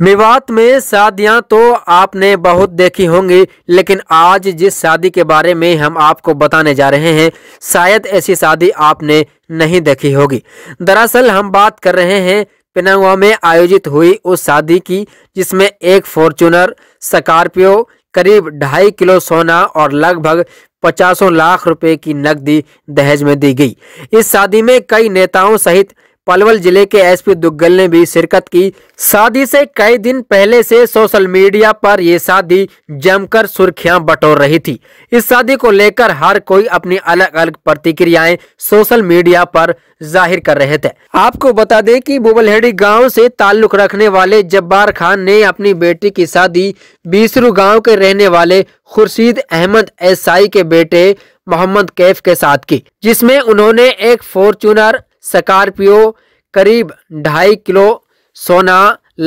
मेवात में शादियां तो आपने बहुत देखी होंगी लेकिन आज जिस शादी के बारे में हम आपको बताने जा रहे हैं शायद ऐसी शादी आपने नहीं देखी होगी दरअसल हम बात कर रहे हैं पेनांगवा में आयोजित हुई उस शादी की जिसमें एक फॉर्चूनर स्कॉर्पियो करीब ढाई किलो सोना और लगभग पचासों लाख रुपए की नकदी दहेज में दी गई इस शादी में कई नेताओं सहित पलवल जिले के एसपी दुग्गल ने भी शिरकत की शादी से कई दिन पहले से सोशल मीडिया पर ये शादी जमकर सुर्खियां बटोर रही थी इस शादी को लेकर हर कोई अपनी अलग अलग प्रतिक्रियाएं सोशल मीडिया पर जाहिर कर रहे थे आपको बता दें कि बुबलहेड़ी गांव से ताल्लुक रखने वाले जब्बार खान ने अपनी बेटी की शादी बीसरू गाँव के रहने वाले खुर्शीद अहमद एसाई के बेटे मोहम्मद कैफ के साथ की जिसमें उन्होंने एक फॉर्चूनर स्कॉर्पियो करीब ढाई किलो सोना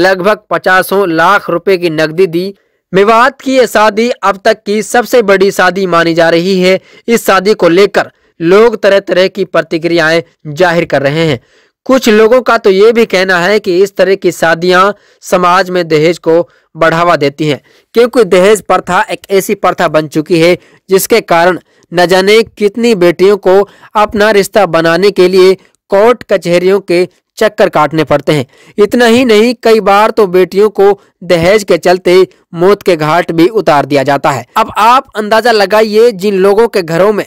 लगभग पचासों लाख रुपए की नकदी दी मेवात की यह शादी अब तक की सबसे बड़ी शादी मानी जा रही है इस शादी को लेकर लोग तरह तरह की प्रतिक्रियाएं जाहिर कर रहे हैं कुछ लोगों का तो ये भी कहना है कि इस तरह की शादियां समाज में दहेज को बढ़ावा देती हैं क्योंकि दहेज प्रथा एक ऐसी प्रथा बन चुकी है जिसके कारण न जाने कितनी बेटियों को अपना रिश्ता बनाने के लिए कोर्ट कचहरियों के चक्कर काटने पड़ते हैं इतना ही नहीं कई बार तो बेटियों को दहेज के चलते मौत के घाट भी उतार दिया जाता है अब आप अंदाजा लगाइए जिन लोगों के घरों में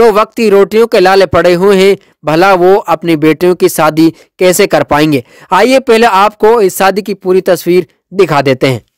दो वक्त की रोटियों के लाले पड़े हुए हैं भला वो अपनी बेटियों की शादी कैसे कर पाएंगे आइए पहले आपको इस शादी की पूरी तस्वीर दिखा देते हैं